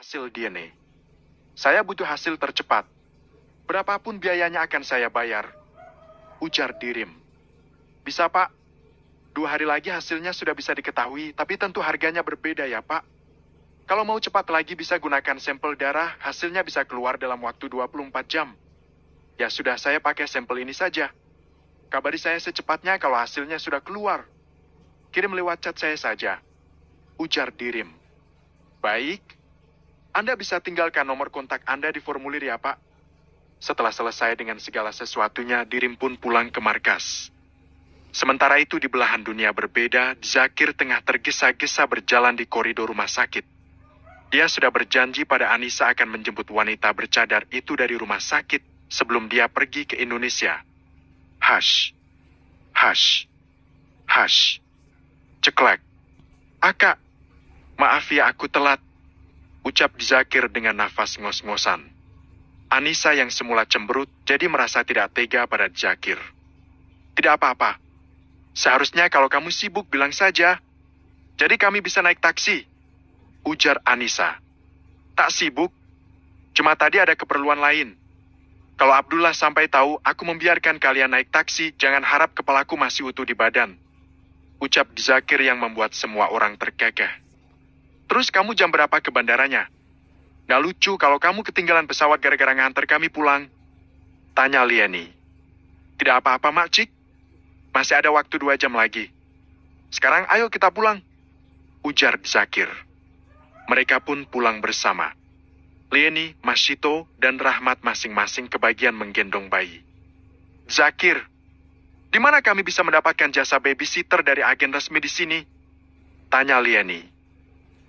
hasil DNA. Saya butuh hasil tercepat. Berapapun biayanya akan saya bayar. Ujar Dirim. Bisa pak, dua hari lagi hasilnya sudah bisa diketahui, tapi tentu harganya berbeda ya pak. Kalau mau cepat lagi bisa gunakan sampel darah, hasilnya bisa keluar dalam waktu 24 jam. Ya sudah saya pakai sampel ini saja. Kabari saya secepatnya kalau hasilnya sudah keluar. Kirim lewat chat saya saja. Ujar Dirim. Baik, anda bisa tinggalkan nomor kontak Anda di formulir ya, Pak. Setelah selesai dengan segala sesuatunya, Dirim pun pulang ke markas. Sementara itu di belahan dunia berbeda, Zakir tengah tergesa-gesa berjalan di koridor rumah sakit. Dia sudah berjanji pada Anissa akan menjemput wanita bercadar itu dari rumah sakit sebelum dia pergi ke Indonesia. Hush, hush, hush. Ceklek. Aka. Maaf ya aku telat ucap Zakir dengan nafas ngos-ngosan. Anissa yang semula cemberut jadi merasa tidak tega pada Zakir. Tidak apa-apa. Seharusnya kalau kamu sibuk bilang saja. Jadi kami bisa naik taksi. Ujar Anissa. Tak sibuk. Cuma tadi ada keperluan lain. Kalau Abdullah sampai tahu aku membiarkan kalian naik taksi, jangan harap kepalaku masih utuh di badan. Ucap Zakir yang membuat semua orang terkekeh. Terus kamu jam berapa ke bandaranya? Gak lucu kalau kamu ketinggalan pesawat gara-gara nganter kami pulang. Tanya Lieni. Tidak apa-apa, Mak Cik. Masih ada waktu dua jam lagi. Sekarang ayo kita pulang. Ujar Zakir. Mereka pun pulang bersama. Lieni, Masito, dan Rahmat masing-masing kebagian menggendong bayi. Zakir, di mana kami bisa mendapatkan jasa babysitter dari agen resmi di sini? Tanya Lieni.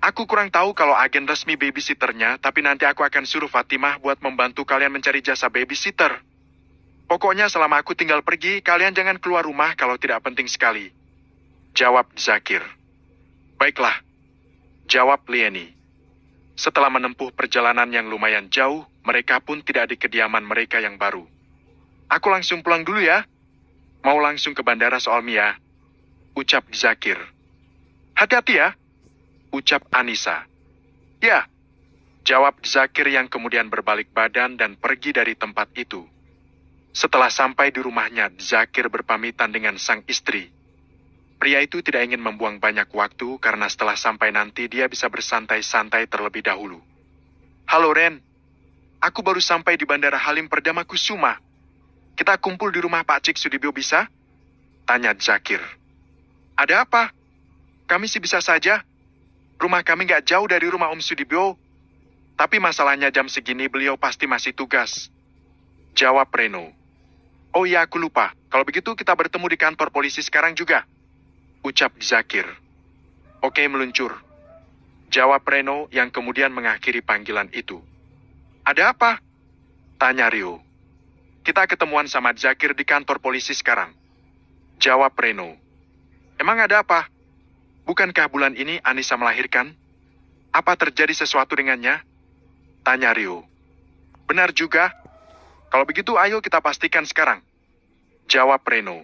Aku kurang tahu kalau agen resmi babysitternya, tapi nanti aku akan suruh Fatimah buat membantu kalian mencari jasa babysitter. Pokoknya selama aku tinggal pergi, kalian jangan keluar rumah kalau tidak penting sekali. Jawab Zakir. Baiklah. Jawab Lieni. Setelah menempuh perjalanan yang lumayan jauh, mereka pun tidak di kediaman mereka yang baru. Aku langsung pulang dulu ya. Mau langsung ke bandara soal Mia. Ucap Zakir. Hati-hati ya ucap Anissa. Ya, jawab Zakir yang kemudian berbalik badan dan pergi dari tempat itu. Setelah sampai di rumahnya, Zakir berpamitan dengan sang istri. Pria itu tidak ingin membuang banyak waktu karena setelah sampai nanti dia bisa bersantai-santai terlebih dahulu. Halo Ren, aku baru sampai di Bandara Halim Perdama Kusuma. Kita kumpul di rumah Pak Cik Sudibyo bisa? Tanya Zakir. Ada apa? Kami sih bisa saja, Rumah kami nggak jauh dari rumah Om Sudibyo. Tapi masalahnya jam segini beliau pasti masih tugas. Jawab Reno. Oh iya aku lupa. Kalau begitu kita bertemu di kantor polisi sekarang juga. Ucap Zakir. Oke meluncur. Jawab Reno yang kemudian mengakhiri panggilan itu. Ada apa? Tanya Rio. Kita ketemuan sama Zakir di kantor polisi sekarang. Jawab Reno. Emang ada apa? Bukankah bulan ini Anissa melahirkan? Apa terjadi sesuatu dengannya? Tanya Rio. Benar juga. Kalau begitu ayo kita pastikan sekarang. Jawab Reno.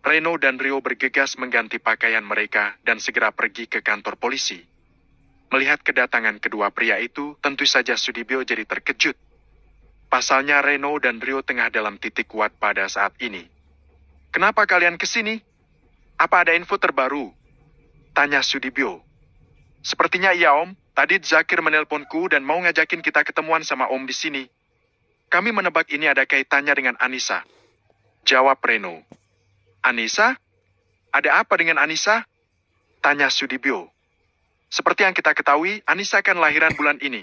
Reno dan Rio bergegas mengganti pakaian mereka dan segera pergi ke kantor polisi. Melihat kedatangan kedua pria itu, tentu saja Sudibyo jadi terkejut. Pasalnya Reno dan Rio tengah dalam titik kuat pada saat ini. Kenapa kalian kesini? Apa ada info terbaru? Tanya Sudibyo. Sepertinya iya om, tadi Zakir menelponku dan mau ngajakin kita ketemuan sama om di sini. Kami menebak ini ada kaitannya dengan Anissa. Jawab Reno. Anissa? Ada apa dengan Anissa? Tanya Sudibyo. Seperti yang kita ketahui, Anissa akan lahiran bulan ini.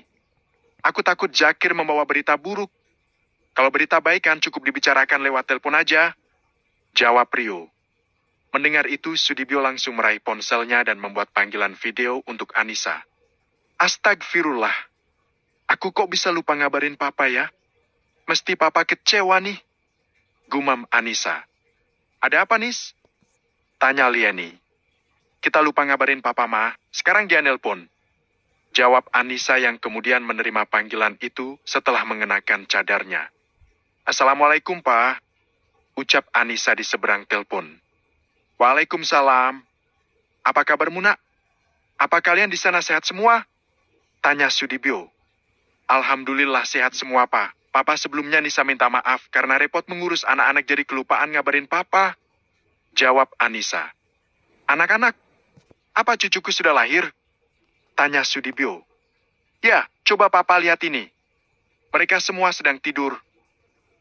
Aku takut Zakir membawa berita buruk. Kalau berita baik kan cukup dibicarakan lewat telepon aja. Jawab Rio. Mendengar itu Sudibyo langsung meraih ponselnya dan membuat panggilan video untuk Anissa. Astagfirullah. Aku kok bisa lupa ngabarin papa ya? Mesti papa kecewa nih. Gumam Anissa. Ada apa Nis? Tanya Lieni. Kita lupa ngabarin papa ma, sekarang dia nelpon. Jawab Anissa yang kemudian menerima panggilan itu setelah mengenakan cadarnya. Assalamualaikum, Pak. Ucap Anissa di seberang telepon. Waalaikumsalam. Apa kabar nak? Apa kalian di sana sehat semua? Tanya Sudibyo. Alhamdulillah sehat semua, Pak. Papa sebelumnya Nisa minta maaf karena repot mengurus anak-anak jadi kelupaan ngabarin Papa. Jawab Anissa. Anak-anak, apa cucuku sudah lahir? Tanya Sudibyo. Ya, coba Papa lihat ini. Mereka semua sedang tidur,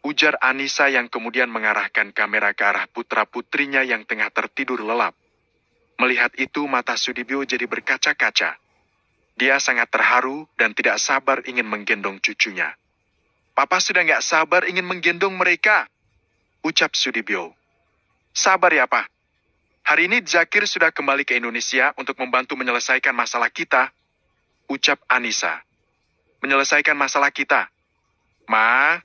Ujar Anissa yang kemudian mengarahkan kamera ke arah putra-putrinya yang tengah tertidur lelap. Melihat itu mata Sudibyo jadi berkaca-kaca. Dia sangat terharu dan tidak sabar ingin menggendong cucunya. Papa sudah nggak sabar ingin menggendong mereka, ucap Sudibyo. Sabar ya, Pak. Hari ini Zakir sudah kembali ke Indonesia untuk membantu menyelesaikan masalah kita, ucap Anissa. Menyelesaikan masalah kita. Ma,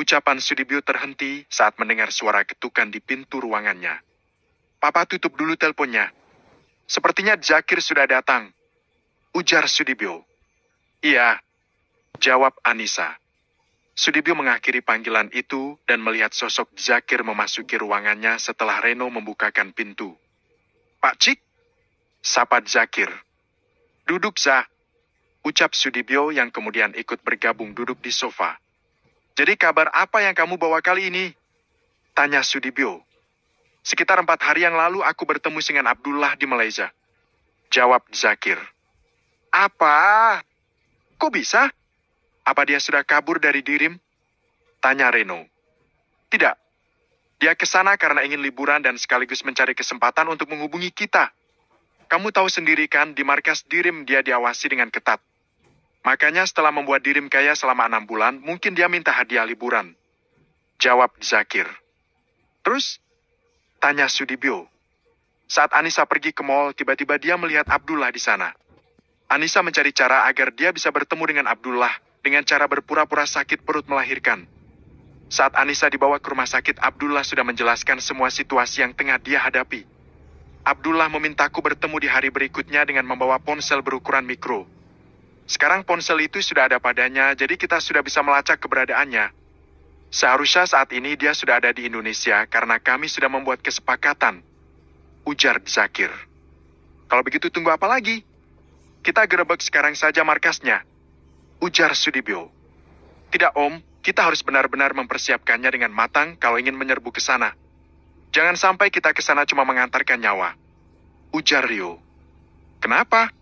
Ucapan Sudibyo terhenti saat mendengar suara ketukan di pintu ruangannya. Papa tutup dulu teleponnya. Sepertinya Zakir sudah datang. Ujar Sudibyo. Iya. Jawab Anissa. Sudibyo mengakhiri panggilan itu dan melihat sosok Zakir memasuki ruangannya setelah Reno membukakan pintu. Pak Cik? Sapa Zakir. Duduk, Zah. Ucap Sudibyo yang kemudian ikut bergabung duduk di sofa. Jadi kabar apa yang kamu bawa kali ini? Tanya Sudibyo. Sekitar empat hari yang lalu aku bertemu dengan Abdullah di Malaysia. Jawab Zakir. Apa? Kok bisa? Apa dia sudah kabur dari dirim? Tanya Reno. Tidak. Dia ke sana karena ingin liburan dan sekaligus mencari kesempatan untuk menghubungi kita. Kamu tahu sendiri kan di markas dirim dia diawasi dengan ketat. Makanya setelah membuat dirim kaya selama enam bulan, mungkin dia minta hadiah liburan. Jawab Zakir. Terus? Tanya Sudibyo. Saat Anissa pergi ke mall, tiba-tiba dia melihat Abdullah di sana. Anissa mencari cara agar dia bisa bertemu dengan Abdullah dengan cara berpura-pura sakit perut melahirkan. Saat Anissa dibawa ke rumah sakit, Abdullah sudah menjelaskan semua situasi yang tengah dia hadapi. Abdullah memintaku bertemu di hari berikutnya dengan membawa ponsel berukuran mikro. Sekarang ponsel itu sudah ada padanya, jadi kita sudah bisa melacak keberadaannya. Seharusnya saat ini dia sudah ada di Indonesia karena kami sudah membuat kesepakatan. Ujar Zakir. Kalau begitu tunggu apa lagi? Kita gerebek sekarang saja markasnya. Ujar Sudibyo. Tidak om, kita harus benar-benar mempersiapkannya dengan matang kalau ingin menyerbu ke sana. Jangan sampai kita ke sana cuma mengantarkan nyawa. Ujar Rio. Kenapa?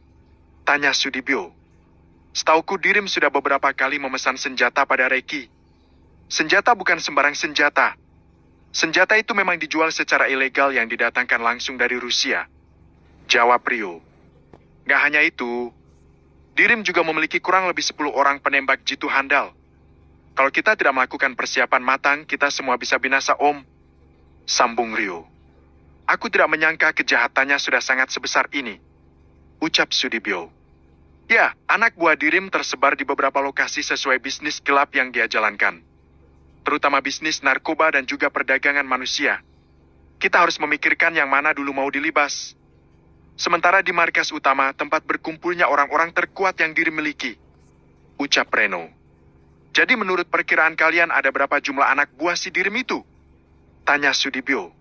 Tanya Sudibyo. Setauku Dirim sudah beberapa kali memesan senjata pada Reki. Senjata bukan sembarang senjata. Senjata itu memang dijual secara ilegal yang didatangkan langsung dari Rusia. Jawab Rio. Gak hanya itu, Dirim juga memiliki kurang lebih 10 orang penembak jitu handal. Kalau kita tidak melakukan persiapan matang, kita semua bisa binasa om. Sambung Rio. Aku tidak menyangka kejahatannya sudah sangat sebesar ini. Ucap Sudibyo. Ya, anak buah Dirim tersebar di beberapa lokasi sesuai bisnis gelap yang dia jalankan. Terutama bisnis narkoba dan juga perdagangan manusia. Kita harus memikirkan yang mana dulu mau dilibas. Sementara di markas utama, tempat berkumpulnya orang-orang terkuat yang diri miliki. Ucap Reno. Jadi menurut perkiraan kalian ada berapa jumlah anak buah si Dirim itu? Tanya Sudibyo.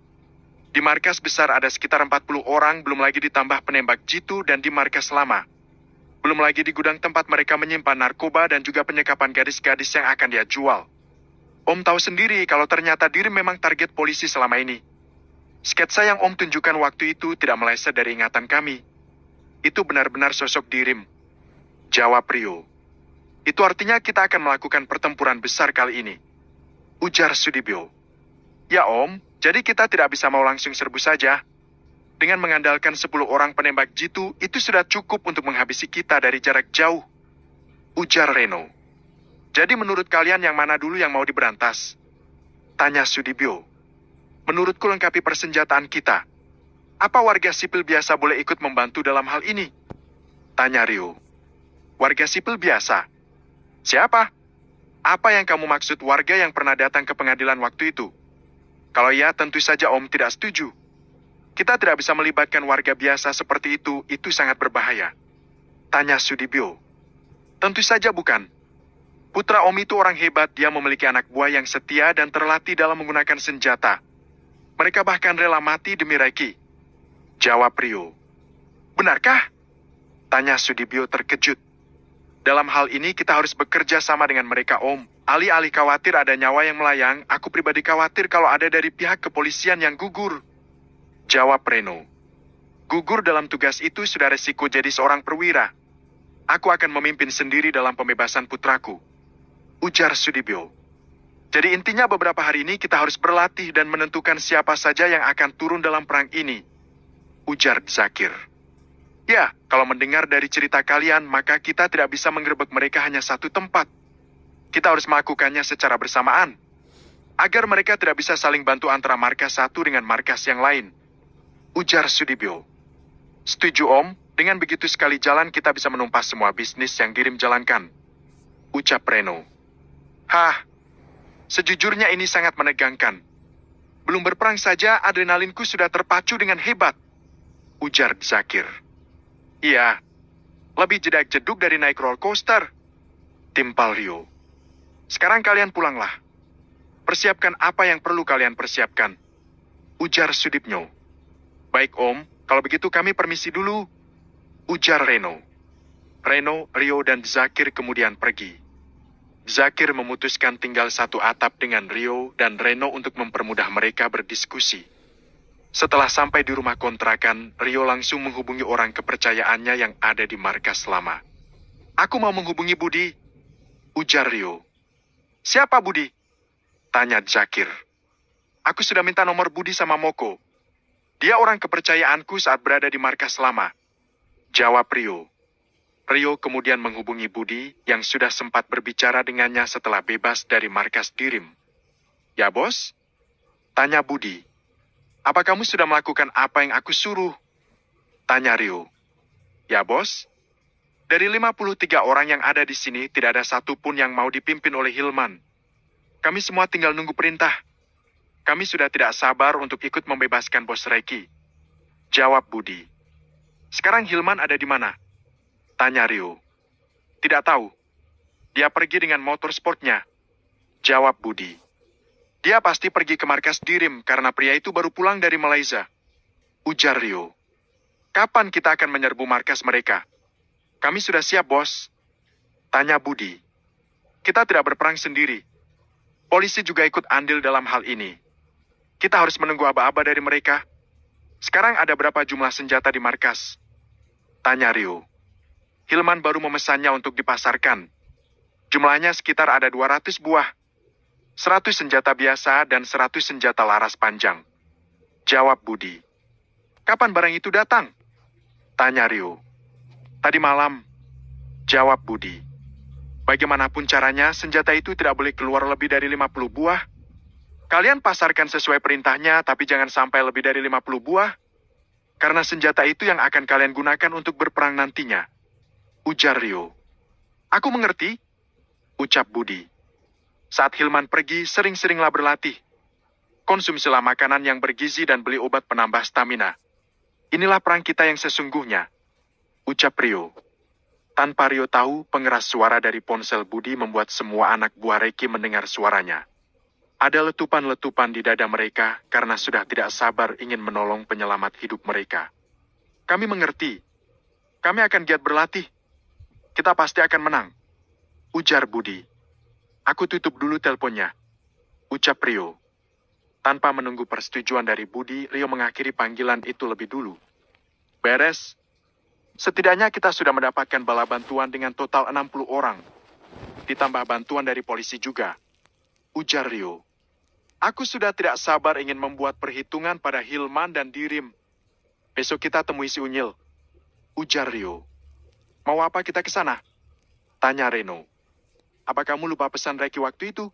Di markas besar ada sekitar 40 orang, belum lagi ditambah penembak jitu dan di markas lama belum lagi di gudang tempat mereka menyimpan narkoba dan juga penyekapan gadis-gadis yang akan dia jual. Om tahu sendiri kalau ternyata diri memang target polisi selama ini. Sketsa yang Om tunjukkan waktu itu tidak meleset dari ingatan kami. Itu benar-benar sosok dirim. Jawab Rio. Itu artinya kita akan melakukan pertempuran besar kali ini. Ujar Sudibyo. Ya Om, jadi kita tidak bisa mau langsung serbu saja, dengan mengandalkan 10 orang penembak jitu, itu sudah cukup untuk menghabisi kita dari jarak jauh. Ujar Reno. Jadi menurut kalian yang mana dulu yang mau diberantas? Tanya Sudibyo. Menurutku lengkapi persenjataan kita. Apa warga sipil biasa boleh ikut membantu dalam hal ini? Tanya Rio. Warga sipil biasa? Siapa? Apa yang kamu maksud warga yang pernah datang ke pengadilan waktu itu? Kalau ya, tentu saja Om tidak setuju. Kita tidak bisa melibatkan warga biasa seperti itu, itu sangat berbahaya. Tanya Sudibyo. Tentu saja bukan. Putra Om itu orang hebat, dia memiliki anak buah yang setia dan terlatih dalam menggunakan senjata. Mereka bahkan rela mati demi Reiki. Jawab Rio. Benarkah? Tanya Sudibyo terkejut. Dalam hal ini kita harus bekerja sama dengan mereka om. Ali-ali khawatir ada nyawa yang melayang, aku pribadi khawatir kalau ada dari pihak kepolisian yang gugur. Jawab Reno. Gugur dalam tugas itu sudah resiko jadi seorang perwira. Aku akan memimpin sendiri dalam pembebasan putraku. Ujar Sudibyo. Jadi intinya beberapa hari ini kita harus berlatih dan menentukan siapa saja yang akan turun dalam perang ini. Ujar Zakir. Ya, kalau mendengar dari cerita kalian, maka kita tidak bisa menggerbek mereka hanya satu tempat. Kita harus melakukannya secara bersamaan. Agar mereka tidak bisa saling bantu antara markas satu dengan markas yang lain ujar Sudibyo. Setuju om, dengan begitu sekali jalan kita bisa menumpas semua bisnis yang kirim jalankan. Ucap Reno. Hah, sejujurnya ini sangat menegangkan. Belum berperang saja adrenalinku sudah terpacu dengan hebat. Ujar Zakir. Iya, lebih jedak-jeduk dari naik roller coaster. Timpal Rio. Sekarang kalian pulanglah. Persiapkan apa yang perlu kalian persiapkan. Ujar Sudipnyo. Baik Om, kalau begitu kami permisi dulu. Ujar Reno. Reno, Rio dan Zakir kemudian pergi. Zakir memutuskan tinggal satu atap dengan Rio dan Reno untuk mempermudah mereka berdiskusi. Setelah sampai di rumah kontrakan, Rio langsung menghubungi orang kepercayaannya yang ada di markas lama. Aku mau menghubungi Budi, ujar Rio. Siapa Budi? Tanya Zakir. Aku sudah minta nomor Budi sama Moko, dia orang kepercayaanku saat berada di markas lama. Jawab Rio. Rio kemudian menghubungi Budi yang sudah sempat berbicara dengannya setelah bebas dari markas dirim. Ya bos? Tanya Budi. Apa kamu sudah melakukan apa yang aku suruh? Tanya Rio. Ya bos? Dari 53 orang yang ada di sini tidak ada satupun yang mau dipimpin oleh Hilman. Kami semua tinggal nunggu perintah. Kami sudah tidak sabar untuk ikut membebaskan bos Reki. Jawab Budi. Sekarang Hilman ada di mana? Tanya Rio. Tidak tahu. Dia pergi dengan motor sportnya. Jawab Budi. Dia pasti pergi ke markas Dirim karena pria itu baru pulang dari Malaysia. Ujar Rio. Kapan kita akan menyerbu markas mereka? Kami sudah siap, bos. Tanya Budi. Kita tidak berperang sendiri. Polisi juga ikut andil dalam hal ini. Kita harus menunggu aba-aba dari mereka. Sekarang ada berapa jumlah senjata di markas? Tanya Rio. Hilman baru memesannya untuk dipasarkan. Jumlahnya sekitar ada 200 buah. 100 senjata biasa dan 100 senjata laras panjang. Jawab Budi. Kapan barang itu datang? Tanya Rio. Tadi malam. Jawab Budi. Bagaimanapun caranya, senjata itu tidak boleh keluar lebih dari 50 buah Kalian pasarkan sesuai perintahnya, tapi jangan sampai lebih dari 50 buah, karena senjata itu yang akan kalian gunakan untuk berperang nantinya. Ujar Rio. Aku mengerti, ucap Budi. Saat Hilman pergi, sering-seringlah berlatih. Konsumsilah makanan yang bergizi dan beli obat penambah stamina. Inilah perang kita yang sesungguhnya. Ucap Rio. Tanpa Rio tahu, pengeras suara dari ponsel Budi membuat semua anak buah Reki mendengar suaranya. Ada letupan-letupan di dada mereka karena sudah tidak sabar ingin menolong penyelamat hidup mereka. Kami mengerti. Kami akan giat berlatih. Kita pasti akan menang. Ujar Budi. Aku tutup dulu teleponnya. Ucap Rio. Tanpa menunggu persetujuan dari Budi, Rio mengakhiri panggilan itu lebih dulu. Beres. Setidaknya kita sudah mendapatkan bala bantuan dengan total 60 orang. Ditambah bantuan dari polisi juga ujar Rio. Aku sudah tidak sabar ingin membuat perhitungan pada Hilman dan Dirim. Besok kita temui si Unyil. Ujar Rio. Mau apa kita ke sana? Tanya Reno. Apa kamu lupa pesan Reki waktu itu?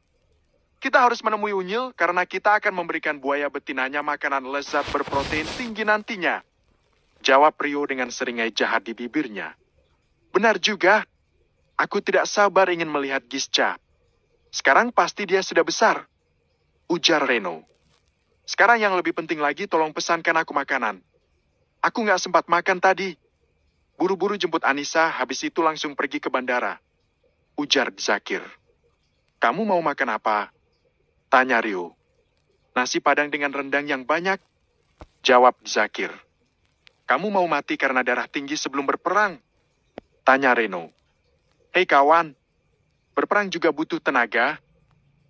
Kita harus menemui Unyil karena kita akan memberikan buaya betinanya makanan lezat berprotein tinggi nantinya. Jawab Rio dengan seringai jahat di bibirnya. Benar juga. Aku tidak sabar ingin melihat Gisca. Sekarang pasti dia sudah besar. Ujar Reno. Sekarang yang lebih penting lagi tolong pesankan aku makanan. Aku nggak sempat makan tadi. Buru-buru jemput Anissa, habis itu langsung pergi ke bandara. Ujar Zakir. Kamu mau makan apa? Tanya Rio. Nasi padang dengan rendang yang banyak? Jawab Zakir. Kamu mau mati karena darah tinggi sebelum berperang? Tanya Reno. Hei kawan, berperang juga butuh tenaga.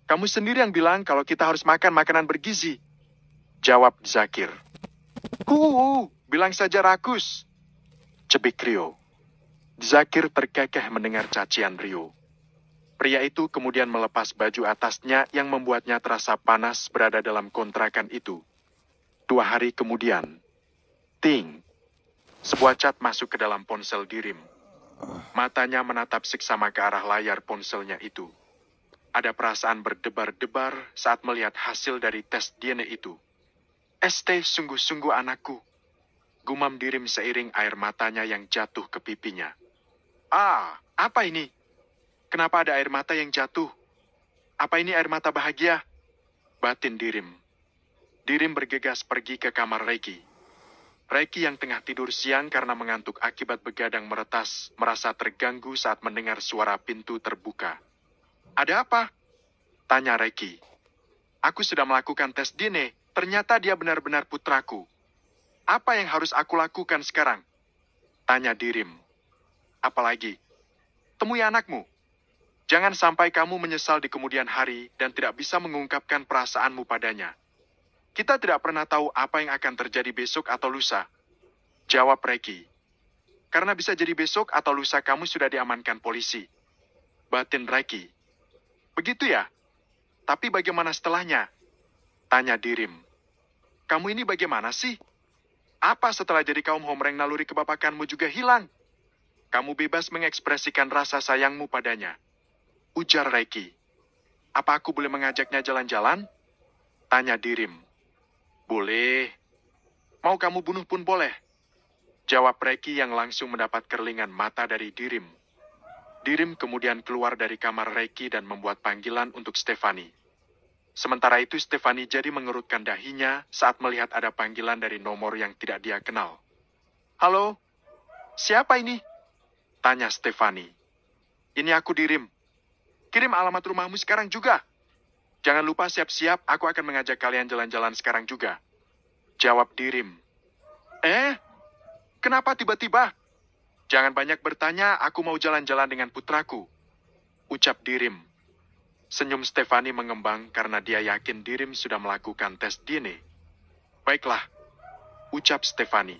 Kamu sendiri yang bilang kalau kita harus makan makanan bergizi. Jawab Zakir. Huu, bilang saja rakus. Cebik Rio. Zakir terkekeh mendengar cacian Rio. Pria itu kemudian melepas baju atasnya yang membuatnya terasa panas berada dalam kontrakan itu. Dua hari kemudian, ting, sebuah cat masuk ke dalam ponsel dirim. Matanya menatap seksama ke arah layar ponselnya itu. Ada perasaan berdebar-debar saat melihat hasil dari tes DNA itu. ST sungguh-sungguh anakku. Gumam dirim seiring air matanya yang jatuh ke pipinya. Ah, apa ini? Kenapa ada air mata yang jatuh? Apa ini air mata bahagia? Batin dirim. Dirim bergegas pergi ke kamar Reki. Reiki yang tengah tidur siang karena mengantuk akibat begadang meretas, merasa terganggu saat mendengar suara pintu terbuka. Ada apa? Tanya Reiki. Aku sudah melakukan tes DNA, e, ternyata dia benar-benar putraku. Apa yang harus aku lakukan sekarang? Tanya Dirim. Apalagi, temui anakmu. Jangan sampai kamu menyesal di kemudian hari dan tidak bisa mengungkapkan perasaanmu padanya. Kita tidak pernah tahu apa yang akan terjadi besok atau lusa. Jawab Reki. Karena bisa jadi besok atau lusa kamu sudah diamankan polisi. Batin Reki. Begitu ya? Tapi bagaimana setelahnya? Tanya Dirim. Kamu ini bagaimana sih? Apa setelah jadi kaum homreng naluri kebapakanmu juga hilang? Kamu bebas mengekspresikan rasa sayangmu padanya. Ujar Reki. Apa aku boleh mengajaknya jalan-jalan? Tanya Dirim. Boleh. Mau kamu bunuh pun boleh. Jawab Reki yang langsung mendapat kerlingan mata dari Dirim. Dirim kemudian keluar dari kamar Reki dan membuat panggilan untuk Stefani. Sementara itu Stefani jadi mengerutkan dahinya saat melihat ada panggilan dari nomor yang tidak dia kenal. Halo? Siapa ini? Tanya Stefani. Ini aku Dirim. Kirim alamat rumahmu sekarang juga. Jangan lupa siap-siap, aku akan mengajak kalian jalan-jalan sekarang juga. Jawab Dirim. Eh? Kenapa tiba-tiba? Jangan banyak bertanya, aku mau jalan-jalan dengan putraku. Ucap Dirim. Senyum Stefani mengembang karena dia yakin Dirim sudah melakukan tes DNA. Baiklah, ucap Stefani.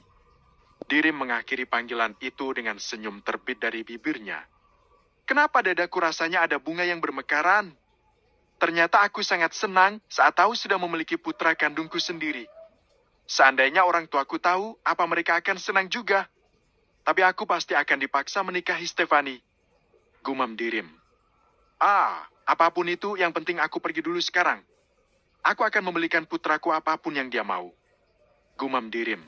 Dirim mengakhiri panggilan itu dengan senyum terbit dari bibirnya. Kenapa dadaku rasanya ada bunga yang bermekaran? Ternyata aku sangat senang saat tahu sudah memiliki putra kandungku sendiri. Seandainya orang tuaku tahu, apa mereka akan senang juga. Tapi aku pasti akan dipaksa menikahi Stefani. Gumam dirim. Ah, apapun itu yang penting aku pergi dulu sekarang. Aku akan membelikan putraku apapun yang dia mau. Gumam dirim.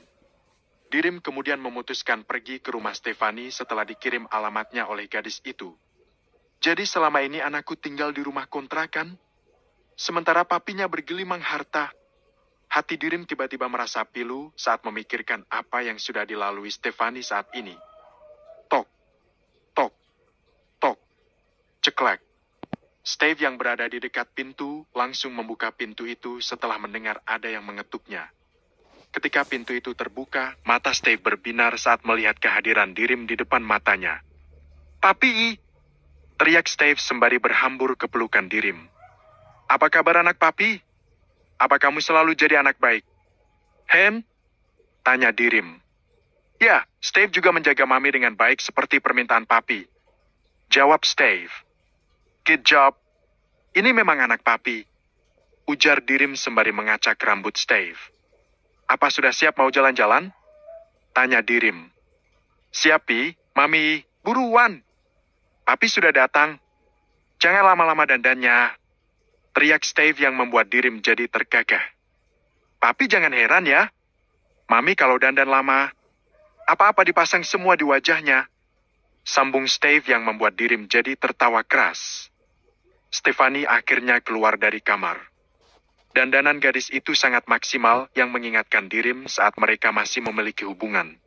Dirim kemudian memutuskan pergi ke rumah Stefani setelah dikirim alamatnya oleh gadis itu. Jadi selama ini anakku tinggal di rumah kontrakan, sementara papinya bergelimang harta. Hati Dirim tiba-tiba merasa pilu saat memikirkan apa yang sudah dilalui Stefani saat ini. Tok, tok, tok, ceklek. Steve yang berada di dekat pintu langsung membuka pintu itu setelah mendengar ada yang mengetuknya. Ketika pintu itu terbuka, mata Steve berbinar saat melihat kehadiran Dirim di depan matanya. Papi, Teriak Steve sembari berhambur ke pelukan Dirim. Apa kabar anak papi? Apa kamu selalu jadi anak baik? Hem? Tanya Dirim. Ya, Steve juga menjaga mami dengan baik seperti permintaan papi. Jawab Steve. Good job. Ini memang anak papi. Ujar Dirim sembari mengacak rambut Steve. Apa sudah siap mau jalan-jalan? Tanya Dirim. Siap, Pi. Mami, buruan. Papi sudah datang. Jangan lama-lama dandannya. Teriak Steve yang membuat diri menjadi tergagah. Papi jangan heran ya. Mami kalau dandan lama, apa-apa dipasang semua di wajahnya. Sambung Steve yang membuat diri menjadi tertawa keras. Stefani akhirnya keluar dari kamar. Dandanan gadis itu sangat maksimal yang mengingatkan Dirim saat mereka masih memiliki hubungan.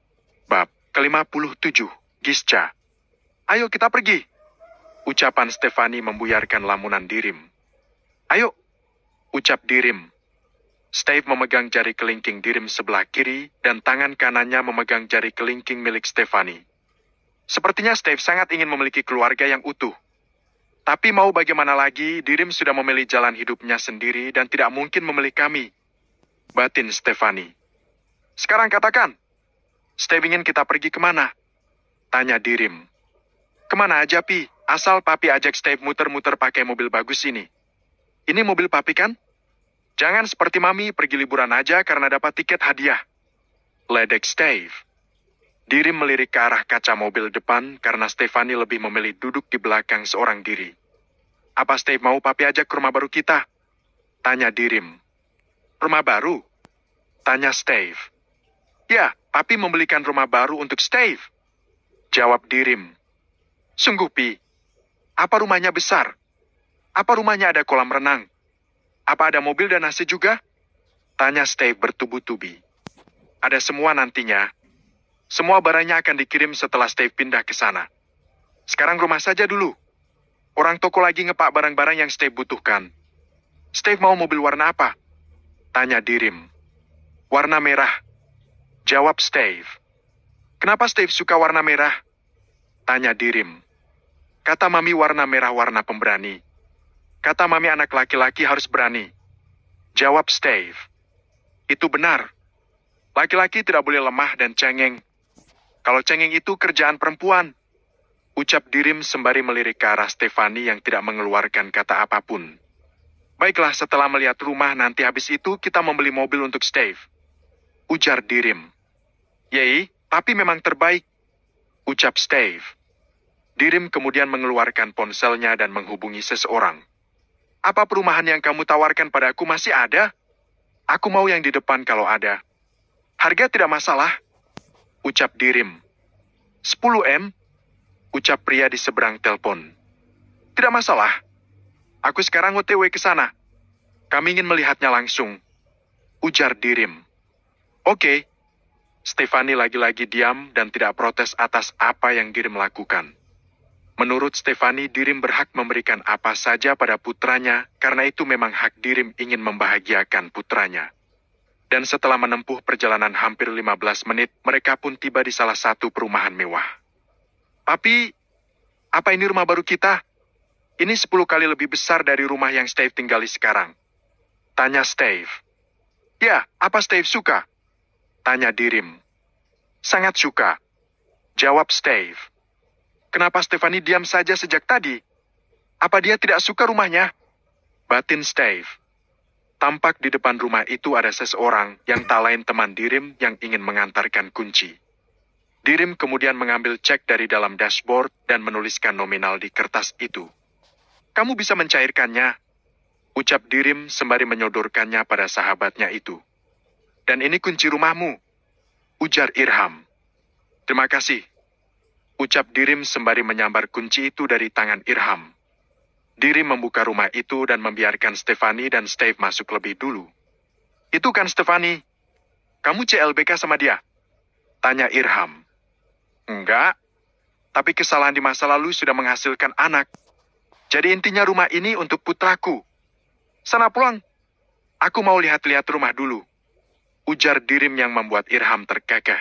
Bab 57, Gisca. Ayo kita pergi. Ucapan Stefani membuyarkan lamunan Dirim. Ayo, ucap Dirim. Steve memegang jari kelingking Dirim sebelah kiri dan tangan kanannya memegang jari kelingking milik Stefani. Sepertinya Steve sangat ingin memiliki keluarga yang utuh. Tapi mau bagaimana lagi, Dirim sudah memilih jalan hidupnya sendiri dan tidak mungkin memilih kami. Batin Stefani. Sekarang katakan, Steve ingin kita pergi kemana? Tanya Dirim. Kemana aja, Pi? Asal papi ajak Steve muter-muter pakai mobil bagus ini. Ini mobil papi kan? Jangan seperti mami pergi liburan aja karena dapat tiket hadiah. Ledek Steve. Diri melirik ke arah kaca mobil depan karena Stefani lebih memilih duduk di belakang seorang diri. Apa Steve mau papi ajak ke rumah baru kita? Tanya Dirim. Rumah baru? Tanya Steve. Ya, papi membelikan rumah baru untuk Steve. Jawab Dirim. Sungguh Pi, apa rumahnya besar? Apa rumahnya ada kolam renang? Apa ada mobil dan nasi juga? Tanya Steve bertubi-tubi. Ada semua nantinya. Semua barangnya akan dikirim setelah Steve pindah ke sana. Sekarang rumah saja dulu. Orang toko lagi ngepak barang-barang yang Steve butuhkan. Steve mau mobil warna apa? Tanya Dirim. Warna merah. Jawab Steve. Kenapa Steve suka warna merah? Tanya Dirim. Kata mami warna merah warna pemberani. Kata mami anak laki-laki harus berani. Jawab Steve. Itu benar. Laki-laki tidak boleh lemah dan cengeng. Kalau cengeng itu kerjaan perempuan. Ucap Dirim sembari melirik ke arah Stefani yang tidak mengeluarkan kata apapun. Baiklah, setelah melihat rumah nanti habis itu kita membeli mobil untuk Steve. Ujar Dirim. Yei, tapi memang terbaik. Ucap Steve. Dirim kemudian mengeluarkan ponselnya dan menghubungi seseorang. Apa perumahan yang kamu tawarkan pada aku masih ada? Aku mau yang di depan kalau ada. Harga tidak masalah, ucap Dirim. 10M, ucap pria di seberang telepon. Tidak masalah, aku sekarang OTW ke sana. Kami ingin melihatnya langsung, ujar Dirim. Oke, okay. Stefani lagi-lagi diam dan tidak protes atas apa yang Dirim lakukan. Menurut Stefani, Dirim berhak memberikan apa saja pada putranya, karena itu memang hak Dirim ingin membahagiakan putranya. Dan setelah menempuh perjalanan hampir 15 menit, mereka pun tiba di salah satu perumahan mewah. Tapi, apa ini rumah baru kita? Ini 10 kali lebih besar dari rumah yang Steve tinggali sekarang. Tanya Steve. Ya, apa Steve suka? Tanya Dirim. Sangat suka. Jawab Steve. Kenapa Stefani diam saja sejak tadi? Apa dia tidak suka rumahnya? Batin Steve. Tampak di depan rumah itu ada seseorang yang tak lain teman Dirim yang ingin mengantarkan kunci. Dirim kemudian mengambil cek dari dalam dashboard dan menuliskan nominal di kertas itu. Kamu bisa mencairkannya, ucap Dirim sembari menyodorkannya pada sahabatnya itu. Dan ini kunci rumahmu, ujar Irham. Terima kasih, ucap Dirim sembari menyambar kunci itu dari tangan Irham. Dirim membuka rumah itu dan membiarkan Stefani dan Steve masuk lebih dulu. Itu kan Stefani. Kamu CLBK sama dia? Tanya Irham. Enggak. Tapi kesalahan di masa lalu sudah menghasilkan anak. Jadi intinya rumah ini untuk putraku. Sana pulang. Aku mau lihat-lihat rumah dulu. Ujar Dirim yang membuat Irham terkekeh.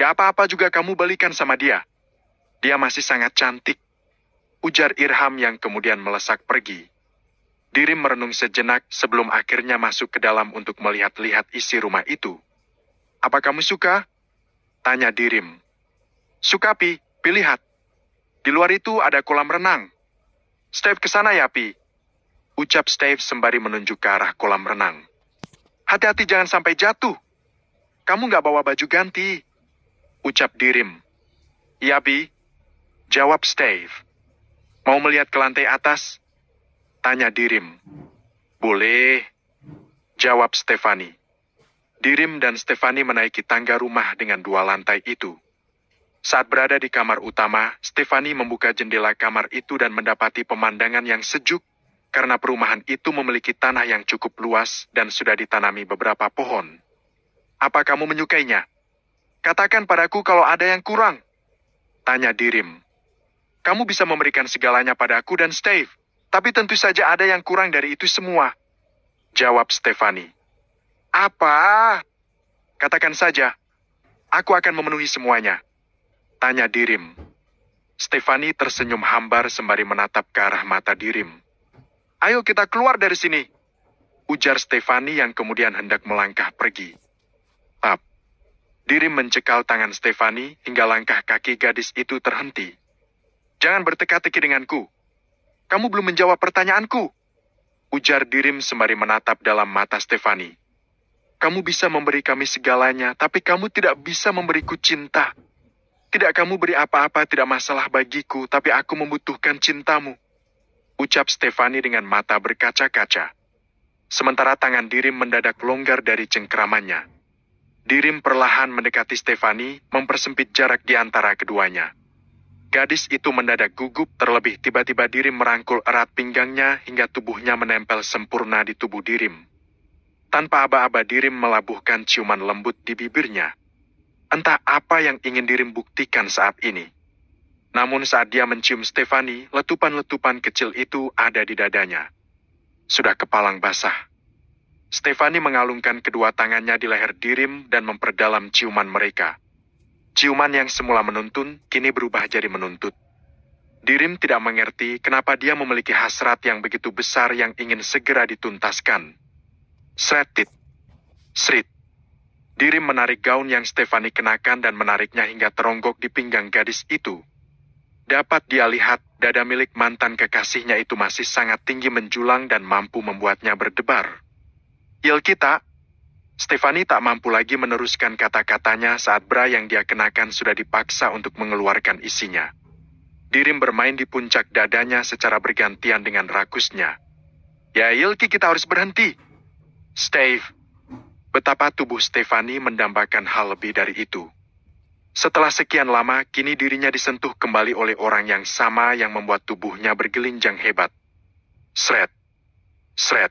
Gak apa-apa juga kamu balikan sama dia. Dia masih sangat cantik. Ujar Irham yang kemudian melesak pergi. Diri merenung sejenak sebelum akhirnya masuk ke dalam untuk melihat-lihat isi rumah itu. Apa kamu suka? Tanya Dirim. Suka Pi, pilihat. Di luar itu ada kolam renang. Steve ke sana ya Pi. Ucap Steve sembari menunjuk ke arah kolam renang. Hati-hati jangan sampai jatuh. Kamu nggak bawa baju ganti. Ucap Dirim. Iya Pi, Jawab Steve. Mau melihat ke lantai atas? Tanya Dirim. Boleh. Jawab Stefani. Dirim dan Stefani menaiki tangga rumah dengan dua lantai itu. Saat berada di kamar utama, Stefani membuka jendela kamar itu dan mendapati pemandangan yang sejuk karena perumahan itu memiliki tanah yang cukup luas dan sudah ditanami beberapa pohon. Apa kamu menyukainya? Katakan padaku kalau ada yang kurang. Tanya Dirim kamu bisa memberikan segalanya pada aku dan Steve. Tapi tentu saja ada yang kurang dari itu semua. Jawab Stefani. Apa? Katakan saja, aku akan memenuhi semuanya. Tanya Dirim. Stefani tersenyum hambar sembari menatap ke arah mata Dirim. Ayo kita keluar dari sini. Ujar Stefani yang kemudian hendak melangkah pergi. Tap. Dirim mencekal tangan Stefani hingga langkah kaki gadis itu terhenti. Jangan berteka-teki denganku. Kamu belum menjawab pertanyaanku. Ujar Dirim sembari menatap dalam mata Stefani. Kamu bisa memberi kami segalanya, tapi kamu tidak bisa memberiku cinta. Tidak kamu beri apa-apa tidak masalah bagiku, tapi aku membutuhkan cintamu. Ucap Stefani dengan mata berkaca-kaca. Sementara tangan Dirim mendadak longgar dari cengkeramannya. Dirim perlahan mendekati Stefani, mempersempit jarak di antara keduanya. Gadis itu mendadak gugup terlebih tiba-tiba Dirim merangkul erat pinggangnya hingga tubuhnya menempel sempurna di tubuh Dirim. Tanpa aba-aba Dirim melabuhkan ciuman lembut di bibirnya. Entah apa yang ingin Dirim buktikan saat ini. Namun saat dia mencium Stefani, letupan-letupan kecil itu ada di dadanya. Sudah kepalang basah. Stefani mengalungkan kedua tangannya di leher Dirim dan memperdalam ciuman mereka. Ciuman yang semula menuntun, kini berubah jadi menuntut. Dirim tidak mengerti kenapa dia memiliki hasrat yang begitu besar yang ingin segera dituntaskan. Sretit. Srit. Dirim menarik gaun yang Stefani kenakan dan menariknya hingga teronggok di pinggang gadis itu. Dapat dia lihat, dada milik mantan kekasihnya itu masih sangat tinggi menjulang dan mampu membuatnya berdebar. Yel kita, Stefani tak mampu lagi meneruskan kata-katanya saat bra yang dia kenakan sudah dipaksa untuk mengeluarkan isinya. Dirim bermain di puncak dadanya secara bergantian dengan rakusnya. Ya Ilki kita harus berhenti. Steve. Betapa tubuh Stefani mendambakan hal lebih dari itu. Setelah sekian lama, kini dirinya disentuh kembali oleh orang yang sama yang membuat tubuhnya bergelinjang hebat. Sret. Sret.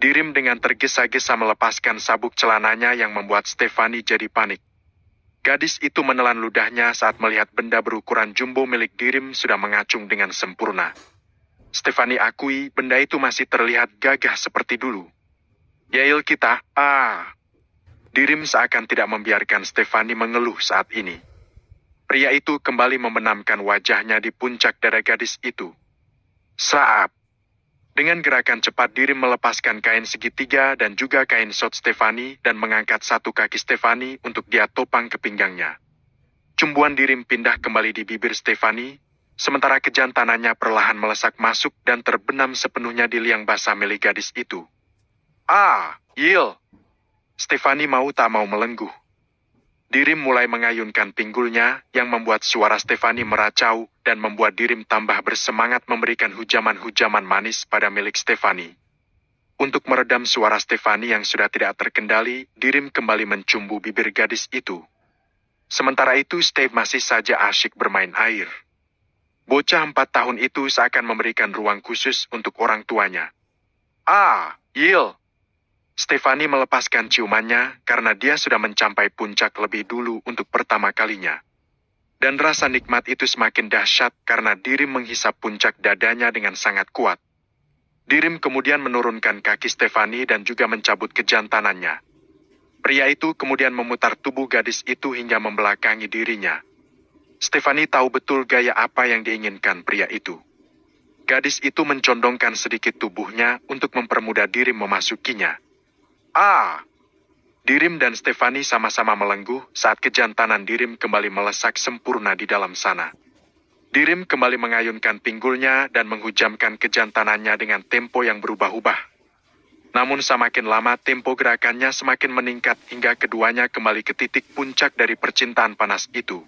Dirim dengan tergesa-gesa melepaskan sabuk celananya yang membuat Stefani jadi panik. Gadis itu menelan ludahnya saat melihat benda berukuran jumbo milik Dirim sudah mengacung dengan sempurna. Stefani akui benda itu masih terlihat gagah seperti dulu. Yail kita, ah. Dirim seakan tidak membiarkan Stefani mengeluh saat ini. Pria itu kembali membenamkan wajahnya di puncak dada gadis itu. Saat dengan gerakan cepat diri melepaskan kain segitiga dan juga kain shot Stefani dan mengangkat satu kaki Stefani untuk dia topang ke pinggangnya. Cumbuan dirim pindah kembali di bibir Stefani, sementara kejantanannya perlahan melesak masuk dan terbenam sepenuhnya di liang basah milik gadis itu. Ah, Yil! Stefani mau tak mau melengguh. Dirim mulai mengayunkan pinggulnya yang membuat suara Stefani meracau dan membuat Dirim tambah bersemangat memberikan hujaman-hujaman manis pada milik Stefani. Untuk meredam suara Stefani yang sudah tidak terkendali, Dirim kembali mencumbu bibir gadis itu. Sementara itu, Steve masih saja asyik bermain air. Bocah empat tahun itu seakan memberikan ruang khusus untuk orang tuanya. Ah, Yil, Stefani melepaskan ciumannya karena dia sudah mencapai puncak lebih dulu untuk pertama kalinya. Dan rasa nikmat itu semakin dahsyat karena Dirim menghisap puncak dadanya dengan sangat kuat. Dirim kemudian menurunkan kaki Stefani dan juga mencabut kejantanannya. Pria itu kemudian memutar tubuh gadis itu hingga membelakangi dirinya. Stefani tahu betul gaya apa yang diinginkan pria itu. Gadis itu mencondongkan sedikit tubuhnya untuk mempermudah diri memasukinya. Ah! Dirim dan Stefani sama-sama melengguh saat kejantanan Dirim kembali melesak sempurna di dalam sana. Dirim kembali mengayunkan pinggulnya dan menghujamkan kejantanannya dengan tempo yang berubah-ubah. Namun semakin lama tempo gerakannya semakin meningkat hingga keduanya kembali ke titik puncak dari percintaan panas itu.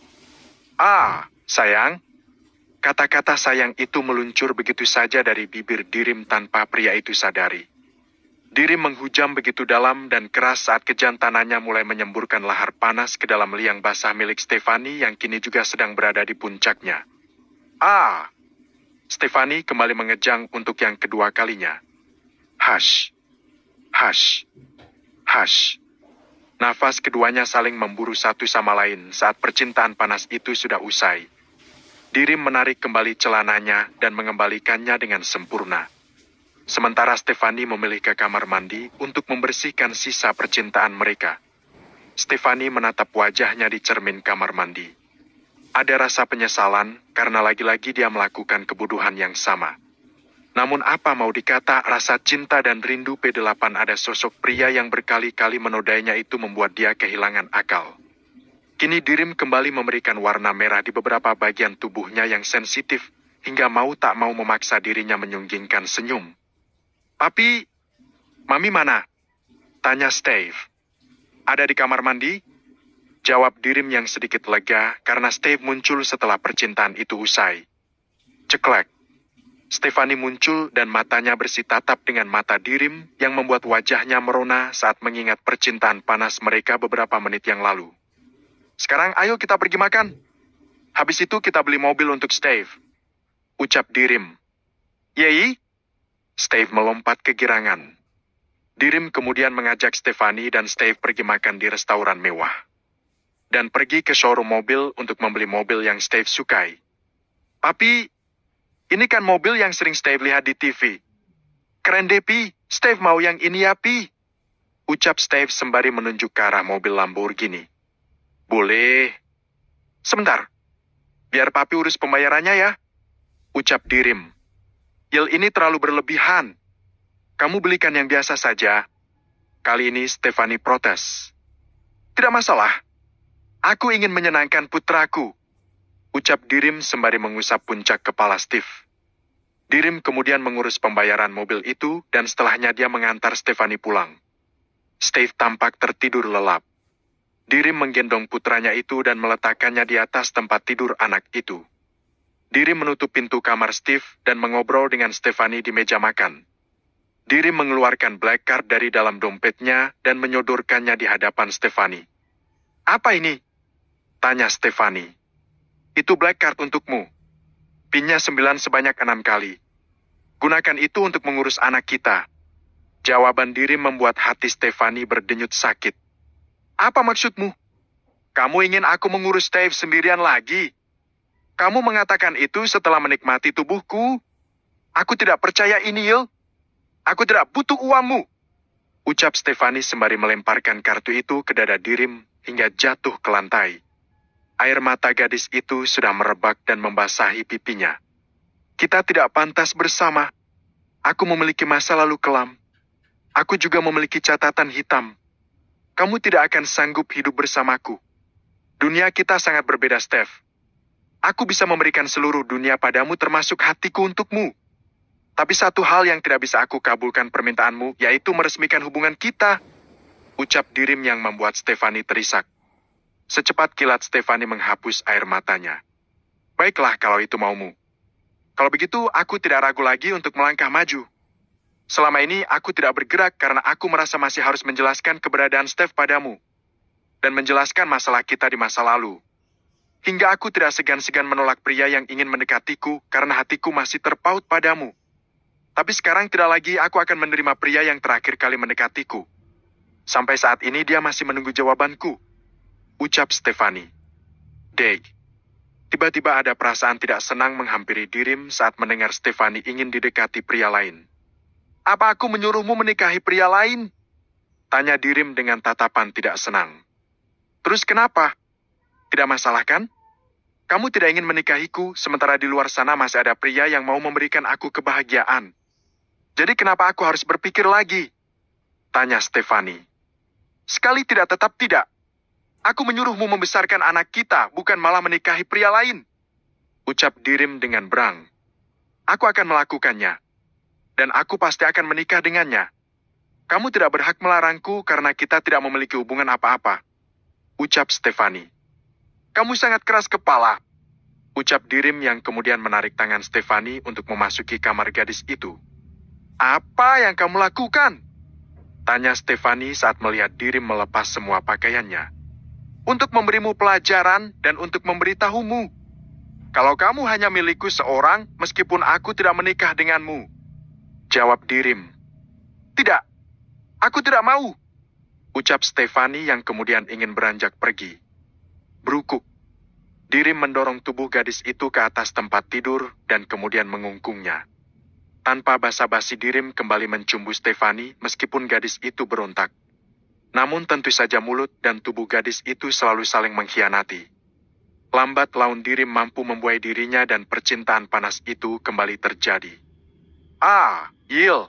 Ah, sayang. Kata-kata sayang itu meluncur begitu saja dari bibir Dirim tanpa pria itu sadari. Diri menghujam begitu dalam dan keras saat kejantanannya mulai menyemburkan lahar panas ke dalam liang basah milik Stefani yang kini juga sedang berada di puncaknya. Ah! Stefani kembali mengejang untuk yang kedua kalinya. Hush, hush, hush. Nafas keduanya saling memburu satu sama lain saat percintaan panas itu sudah usai. Diri menarik kembali celananya dan mengembalikannya dengan sempurna. Sementara Stefani memilih ke kamar mandi untuk membersihkan sisa percintaan mereka. Stefani menatap wajahnya di cermin kamar mandi. Ada rasa penyesalan karena lagi-lagi dia melakukan kebodohan yang sama. Namun apa mau dikata rasa cinta dan rindu P8 ada sosok pria yang berkali-kali menodainya itu membuat dia kehilangan akal. Kini Dirim kembali memberikan warna merah di beberapa bagian tubuhnya yang sensitif, hingga mau tak mau memaksa dirinya menyunggingkan senyum. Papi, Mami mana? Tanya Steve. Ada di kamar mandi? Jawab Dirim yang sedikit lega karena Steve muncul setelah percintaan itu usai. Ceklek. Stefani muncul dan matanya bersih tatap dengan mata Dirim yang membuat wajahnya merona saat mengingat percintaan panas mereka beberapa menit yang lalu. Sekarang ayo kita pergi makan. Habis itu kita beli mobil untuk Steve. Ucap Dirim. Yei, Steve melompat ke girangan. Dirim kemudian mengajak Stefani dan Steve pergi makan di restoran mewah. Dan pergi ke showroom mobil untuk membeli mobil yang Steve sukai. Papi, ini kan mobil yang sering Steve lihat di TV. Keren deh, Pi. Steve mau yang ini ya, Pi. Ucap Steve sembari menunjuk ke arah mobil Lamborghini. Boleh. Sebentar. Biar papi urus pembayarannya ya. Ucap Dirim Yel ini terlalu berlebihan. Kamu belikan yang biasa saja. Kali ini Stefani protes. Tidak masalah. Aku ingin menyenangkan putraku. Ucap Dirim sembari mengusap puncak kepala Steve. Dirim kemudian mengurus pembayaran mobil itu dan setelahnya dia mengantar Stefani pulang. Steve tampak tertidur lelap. Dirim menggendong putranya itu dan meletakkannya di atas tempat tidur anak itu. Diri menutup pintu kamar Steve dan mengobrol dengan Stephanie di meja makan. Diri mengeluarkan black card dari dalam dompetnya dan menyodorkannya di hadapan Stephanie. Apa ini? Tanya Stephanie. Itu black card untukmu. Pinnya sembilan sebanyak enam kali. Gunakan itu untuk mengurus anak kita. Jawaban diri membuat hati Stephanie berdenyut sakit. Apa maksudmu? Kamu ingin aku mengurus Steve sendirian lagi? Kamu mengatakan itu setelah menikmati tubuhku? Aku tidak percaya ini, Yul. Aku tidak butuh uangmu. Ucap Stefani sembari melemparkan kartu itu ke dada Dirim hingga jatuh ke lantai. Air mata gadis itu sudah merebak dan membasahi pipinya. Kita tidak pantas bersama. Aku memiliki masa lalu kelam. Aku juga memiliki catatan hitam. Kamu tidak akan sanggup hidup bersamaku. Dunia kita sangat berbeda, Steph aku bisa memberikan seluruh dunia padamu termasuk hatiku untukmu. Tapi satu hal yang tidak bisa aku kabulkan permintaanmu, yaitu meresmikan hubungan kita. Ucap Dirim yang membuat Stefani terisak. Secepat kilat Stefani menghapus air matanya. Baiklah kalau itu maumu. Kalau begitu, aku tidak ragu lagi untuk melangkah maju. Selama ini, aku tidak bergerak karena aku merasa masih harus menjelaskan keberadaan Steph padamu. Dan menjelaskan masalah kita di masa lalu hingga aku tidak segan-segan menolak pria yang ingin mendekatiku karena hatiku masih terpaut padamu. Tapi sekarang tidak lagi aku akan menerima pria yang terakhir kali mendekatiku. Sampai saat ini dia masih menunggu jawabanku. Ucap Stefani. Deg. Tiba-tiba ada perasaan tidak senang menghampiri dirim saat mendengar Stefani ingin didekati pria lain. Apa aku menyuruhmu menikahi pria lain? Tanya dirim dengan tatapan tidak senang. Terus kenapa? Tidak masalah kan? Kamu tidak ingin menikahiku, sementara di luar sana masih ada pria yang mau memberikan aku kebahagiaan. Jadi kenapa aku harus berpikir lagi? Tanya Stefani. Sekali tidak tetap tidak. Aku menyuruhmu membesarkan anak kita, bukan malah menikahi pria lain. Ucap Dirim dengan berang. Aku akan melakukannya. Dan aku pasti akan menikah dengannya. Kamu tidak berhak melarangku karena kita tidak memiliki hubungan apa-apa. Ucap Stefani. Kamu sangat keras kepala. Ucap Dirim yang kemudian menarik tangan Stefani untuk memasuki kamar gadis itu. Apa yang kamu lakukan? Tanya Stefani saat melihat Dirim melepas semua pakaiannya. Untuk memberimu pelajaran dan untuk memberitahumu. Kalau kamu hanya milikku seorang, meskipun aku tidak menikah denganmu. Jawab Dirim. Tidak, aku tidak mau. Ucap Stefani yang kemudian ingin beranjak pergi. Berukuk. Diri mendorong tubuh gadis itu ke atas tempat tidur dan kemudian mengungkungnya. Tanpa basa-basi Dirim kembali mencumbu Stefani meskipun gadis itu berontak. Namun tentu saja mulut dan tubuh gadis itu selalu saling mengkhianati. Lambat laun Dirim mampu membuai dirinya dan percintaan panas itu kembali terjadi. Ah, Yil!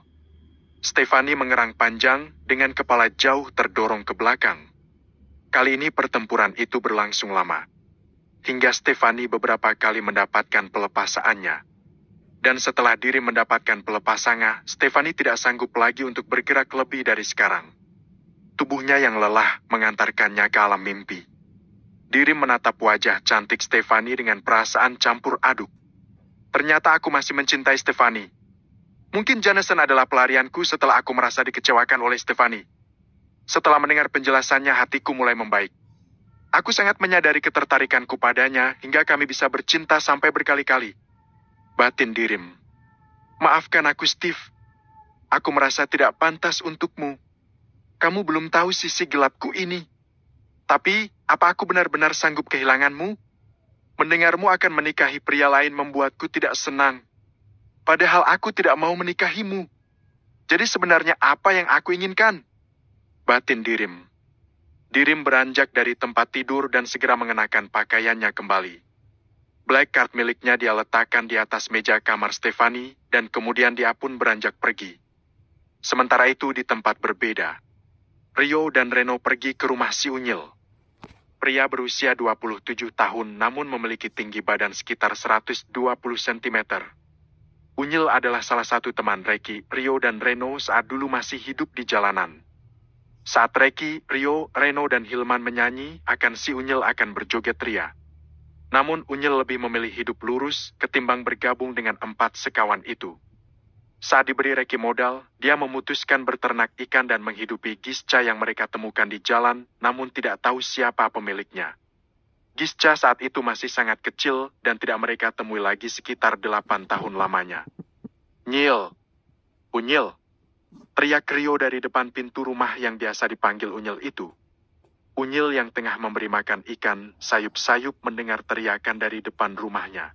Stefani mengerang panjang dengan kepala jauh terdorong ke belakang. Kali ini pertempuran itu berlangsung lama. Hingga Stefani beberapa kali mendapatkan pelepasannya. Dan setelah diri mendapatkan pelepasannya, Stefani tidak sanggup lagi untuk bergerak lebih dari sekarang. Tubuhnya yang lelah mengantarkannya ke alam mimpi. Diri menatap wajah cantik Stefani dengan perasaan campur aduk. Ternyata aku masih mencintai Stefani. Mungkin Janesen adalah pelarianku setelah aku merasa dikecewakan oleh Stefani. Setelah mendengar penjelasannya hatiku mulai membaik. Aku sangat menyadari ketertarikanku padanya hingga kami bisa bercinta sampai berkali-kali. Batin dirim. Maafkan aku Steve. Aku merasa tidak pantas untukmu. Kamu belum tahu sisi gelapku ini. Tapi, apa aku benar-benar sanggup kehilanganmu? Mendengarmu akan menikahi pria lain membuatku tidak senang. Padahal aku tidak mau menikahimu. Jadi sebenarnya apa yang aku inginkan? Batin Dirim. Dirim beranjak dari tempat tidur dan segera mengenakan pakaiannya kembali. Black card miliknya dia letakkan di atas meja kamar Stefani, dan kemudian dia pun beranjak pergi. Sementara itu di tempat berbeda, Rio dan Reno pergi ke rumah si Unyil. Pria berusia 27 tahun namun memiliki tinggi badan sekitar 120 cm. Unyil adalah salah satu teman Reki, Rio dan Reno saat dulu masih hidup di jalanan. Saat Reki, Rio, Reno, dan Hilman menyanyi, akan si Unyil akan berjoget ria. Namun Unyil lebih memilih hidup lurus ketimbang bergabung dengan empat sekawan itu. Saat diberi Reki modal, dia memutuskan berternak ikan dan menghidupi Gisca yang mereka temukan di jalan, namun tidak tahu siapa pemiliknya. Gisca saat itu masih sangat kecil dan tidak mereka temui lagi sekitar delapan tahun lamanya. Nyil. Unyil. Teriak Rio dari depan pintu rumah yang biasa dipanggil Unyil itu. Unyil yang tengah memberi makan ikan, sayup-sayup mendengar teriakan dari depan rumahnya.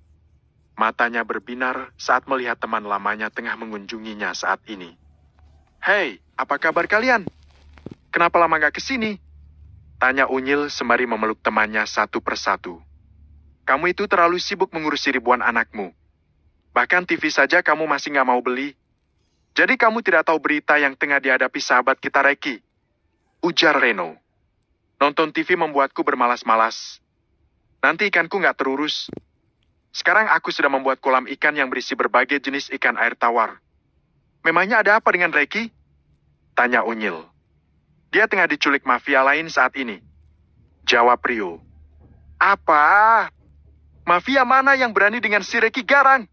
Matanya berbinar saat melihat teman lamanya tengah mengunjunginya saat ini. Hei, apa kabar kalian? Kenapa lama gak kesini? Tanya Unyil sembari memeluk temannya satu persatu. Kamu itu terlalu sibuk mengurusi ribuan anakmu. Bahkan TV saja kamu masih gak mau beli, jadi kamu tidak tahu berita yang tengah dihadapi sahabat kita Reki. Ujar Reno. Nonton TV membuatku bermalas-malas. Nanti ikanku nggak terurus. Sekarang aku sudah membuat kolam ikan yang berisi berbagai jenis ikan air tawar. Memangnya ada apa dengan Reki? Tanya Unyil. Dia tengah diculik mafia lain saat ini. Jawab Rio. Apa? Mafia mana yang berani dengan si Reki Garang?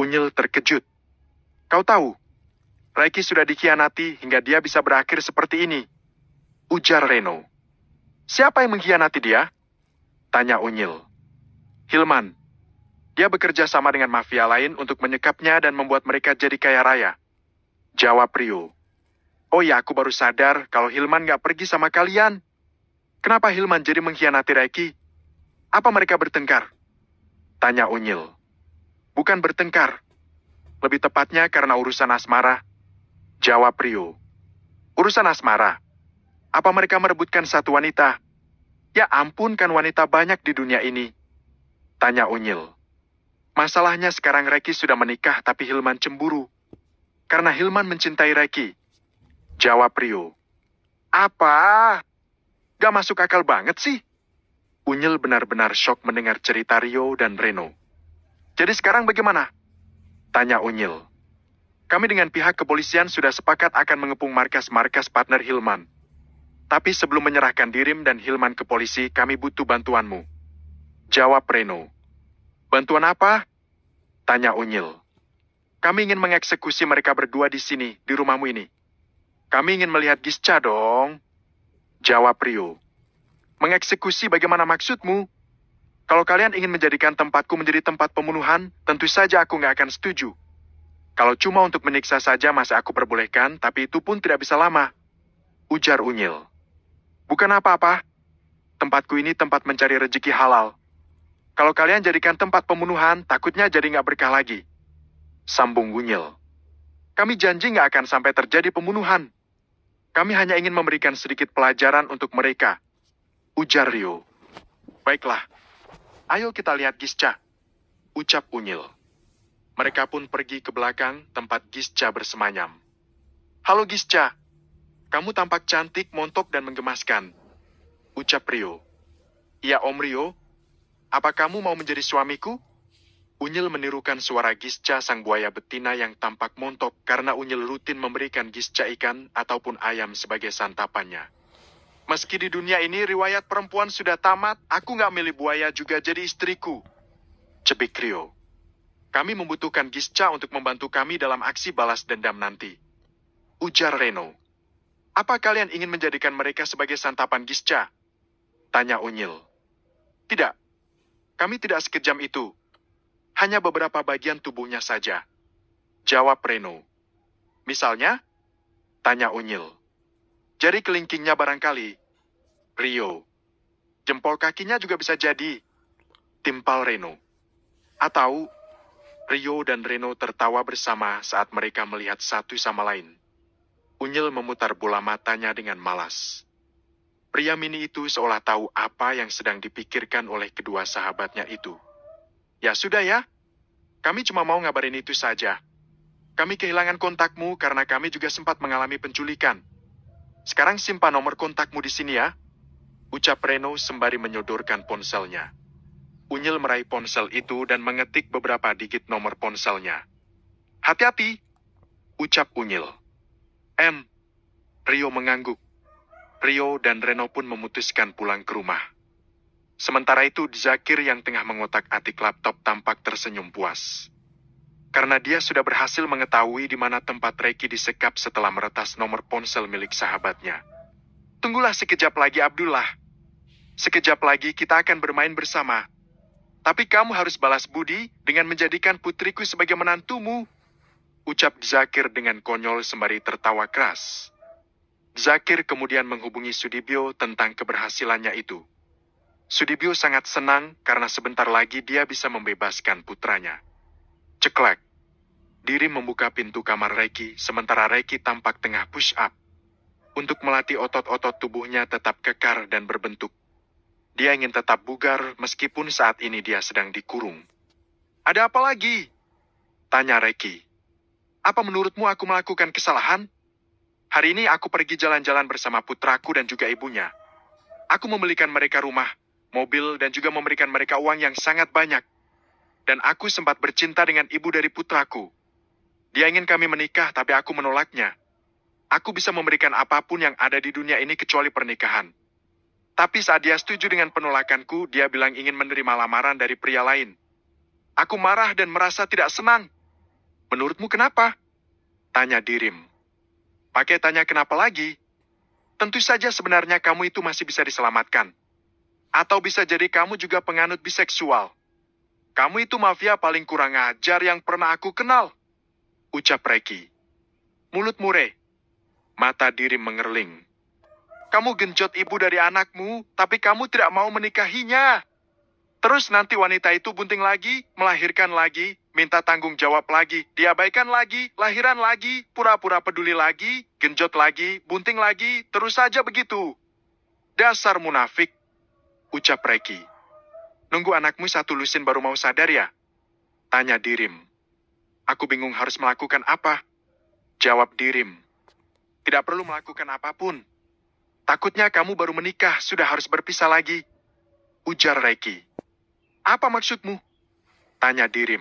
Unyil terkejut. Kau tahu, Reiki sudah dikhianati hingga dia bisa berakhir seperti ini. Ujar Reno. Siapa yang mengkhianati dia? Tanya Unyil. Hilman. Dia bekerja sama dengan mafia lain untuk menyekapnya dan membuat mereka jadi kaya raya. Jawab Rio. Oh ya, aku baru sadar kalau Hilman gak pergi sama kalian. Kenapa Hilman jadi mengkhianati Reiki? Apa mereka bertengkar? Tanya Unyil. Bukan bertengkar. Lebih tepatnya karena urusan asmara, Jawab Rio. Urusan asmara. Apa mereka merebutkan satu wanita? Ya ampun kan wanita banyak di dunia ini. Tanya Unyil. Masalahnya sekarang Reki sudah menikah tapi Hilman cemburu. Karena Hilman mencintai Reki. Jawab Rio. Apa? Gak masuk akal banget sih. Unyil benar-benar shock mendengar cerita Rio dan Reno. Jadi sekarang bagaimana? Tanya Unyil. Kami dengan pihak kepolisian sudah sepakat akan mengepung markas-markas partner Hilman. Tapi sebelum menyerahkan Dirim dan Hilman ke polisi, kami butuh bantuanmu. Jawab Reno. Bantuan apa? Tanya Unyil. Kami ingin mengeksekusi mereka berdua di sini, di rumahmu ini. Kami ingin melihat Gisca dong. Jawab Rio. Mengeksekusi bagaimana maksudmu? Kalau kalian ingin menjadikan tempatku menjadi tempat pembunuhan, tentu saja aku nggak akan setuju. Kalau cuma untuk menyiksa saja masa aku perbolehkan, tapi itu pun tidak bisa lama. Ujar Unyil. Bukan apa-apa. Tempatku ini tempat mencari rezeki halal. Kalau kalian jadikan tempat pembunuhan, takutnya jadi nggak berkah lagi. Sambung Unyil. Kami janji nggak akan sampai terjadi pembunuhan. Kami hanya ingin memberikan sedikit pelajaran untuk mereka. Ujar Rio. Baiklah. Ayo kita lihat Gisca. Ucap Unyil. Mereka pun pergi ke belakang tempat Gisca bersemayam. Halo Gisca, kamu tampak cantik, montok, dan menggemaskan. Ucap Rio. Iya Om Rio, apa kamu mau menjadi suamiku? Unyil menirukan suara Gisca sang buaya betina yang tampak montok karena Unyil rutin memberikan Gisca ikan ataupun ayam sebagai santapannya. Meski di dunia ini riwayat perempuan sudah tamat, aku nggak milih buaya juga jadi istriku. Cebik Rio. Kami membutuhkan Gisca untuk membantu kami dalam aksi balas dendam nanti. Ujar Reno. Apa kalian ingin menjadikan mereka sebagai santapan Gisca? Tanya Unyil. Tidak. Kami tidak sekejam itu. Hanya beberapa bagian tubuhnya saja. Jawab Reno. Misalnya? Tanya Unyil. Jari kelingkingnya barangkali. Rio. Jempol kakinya juga bisa jadi. Timpal Reno. Atau Rio dan Reno tertawa bersama saat mereka melihat satu sama lain. Unyil memutar bola matanya dengan malas. Pria mini itu seolah tahu apa yang sedang dipikirkan oleh kedua sahabatnya itu. Ya sudah ya, kami cuma mau ngabarin itu saja. Kami kehilangan kontakmu karena kami juga sempat mengalami penculikan. Sekarang simpan nomor kontakmu di sini ya. Ucap Reno sembari menyodorkan ponselnya. Unyil meraih ponsel itu dan mengetik beberapa digit nomor ponselnya. Hati-hati, ucap Unyil. M. Rio mengangguk. Rio dan Reno pun memutuskan pulang ke rumah. Sementara itu, Zakir yang tengah mengotak-atik laptop tampak tersenyum puas. Karena dia sudah berhasil mengetahui di mana tempat Reki disekap setelah meretas nomor ponsel milik sahabatnya. Tunggulah sekejap lagi Abdullah. Sekejap lagi kita akan bermain bersama, tapi kamu harus balas budi dengan menjadikan putriku sebagai menantumu. Ucap Zakir dengan konyol sembari tertawa keras. Zakir kemudian menghubungi Sudibyo tentang keberhasilannya itu. Sudibyo sangat senang karena sebentar lagi dia bisa membebaskan putranya. Ceklek. Diri membuka pintu kamar Reki, sementara Reki tampak tengah push up. Untuk melatih otot-otot tubuhnya tetap kekar dan berbentuk dia ingin tetap bugar meskipun saat ini dia sedang dikurung. Ada apa lagi? Tanya Reki. Apa menurutmu aku melakukan kesalahan? Hari ini aku pergi jalan-jalan bersama putraku dan juga ibunya. Aku membelikan mereka rumah, mobil, dan juga memberikan mereka uang yang sangat banyak. Dan aku sempat bercinta dengan ibu dari putraku. Dia ingin kami menikah, tapi aku menolaknya. Aku bisa memberikan apapun yang ada di dunia ini kecuali pernikahan. Tapi saat dia setuju dengan penolakanku, dia bilang ingin menerima lamaran dari pria lain. Aku marah dan merasa tidak senang. Menurutmu kenapa? Tanya dirim. Pakai tanya kenapa lagi? Tentu saja sebenarnya kamu itu masih bisa diselamatkan. Atau bisa jadi kamu juga penganut biseksual. Kamu itu mafia paling kurang ajar yang pernah aku kenal. Ucap Reki. Mulut mure. Mata dirim mengerling kamu genjot ibu dari anakmu, tapi kamu tidak mau menikahinya. Terus nanti wanita itu bunting lagi, melahirkan lagi, minta tanggung jawab lagi, diabaikan lagi, lahiran lagi, pura-pura peduli lagi, genjot lagi, bunting lagi, terus saja begitu. Dasar munafik, ucap Reki. Nunggu anakmu satu lusin baru mau sadar ya? Tanya Dirim. Aku bingung harus melakukan apa? Jawab Dirim. Tidak perlu melakukan apapun. Takutnya kamu baru menikah sudah harus berpisah lagi. Ujar Reki. Apa maksudmu? Tanya Dirim.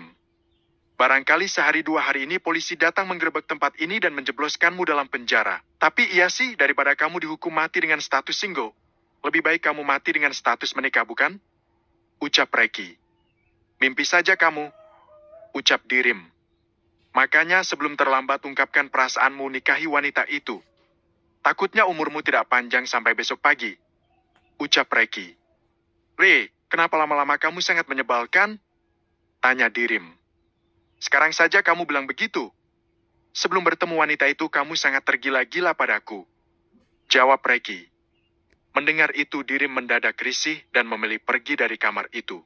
Barangkali sehari dua hari ini polisi datang menggerebek tempat ini dan menjebloskanmu dalam penjara. Tapi iya sih, daripada kamu dihukum mati dengan status single, lebih baik kamu mati dengan status menikah, bukan? Ucap Reki. Mimpi saja kamu. Ucap Dirim. Makanya sebelum terlambat ungkapkan perasaanmu nikahi wanita itu. Takutnya umurmu tidak panjang sampai besok pagi. Ucap Reki. Re, kenapa lama-lama kamu sangat menyebalkan? Tanya Dirim. Sekarang saja kamu bilang begitu. Sebelum bertemu wanita itu, kamu sangat tergila-gila padaku. Jawab Reki. Mendengar itu, Dirim mendadak risih dan memilih pergi dari kamar itu.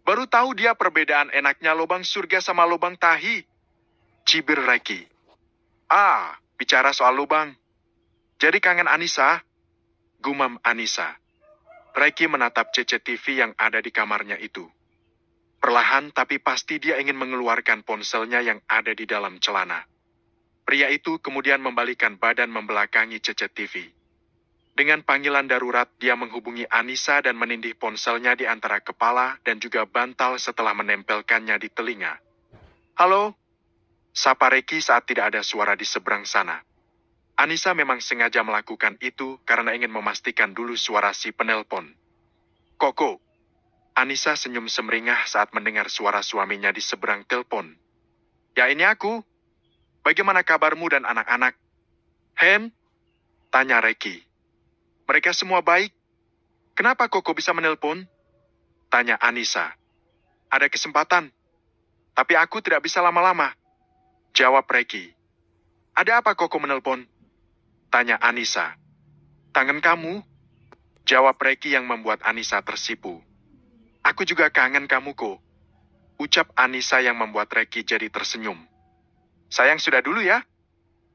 Baru tahu dia perbedaan enaknya lubang surga sama lubang tahi. Cibir Reki. Ah, bicara soal lubang, jadi kangen Anissa? Gumam Anissa. Reki menatap CCTV yang ada di kamarnya itu. Perlahan tapi pasti dia ingin mengeluarkan ponselnya yang ada di dalam celana. Pria itu kemudian membalikan badan membelakangi CCTV. Dengan panggilan darurat, dia menghubungi Anissa dan menindih ponselnya di antara kepala dan juga bantal setelah menempelkannya di telinga. Halo? Sapa Reki saat tidak ada suara di seberang sana. Anissa memang sengaja melakukan itu karena ingin memastikan dulu suara si penelpon. Koko. Anissa senyum semeringah saat mendengar suara suaminya di seberang telepon. Ya ini aku. Bagaimana kabarmu dan anak-anak? Hem? Tanya Reki. Mereka semua baik? Kenapa Koko bisa menelpon? Tanya Anissa. Ada kesempatan. Tapi aku tidak bisa lama-lama. Jawab Reki. Ada apa Koko menelpon? Tanya Anissa. Tangan kamu? Jawab Reki yang membuat Anissa tersipu. Aku juga kangen kamu, kok. Ucap Anissa yang membuat Reki jadi tersenyum. Sayang sudah dulu ya.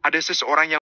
Ada seseorang yang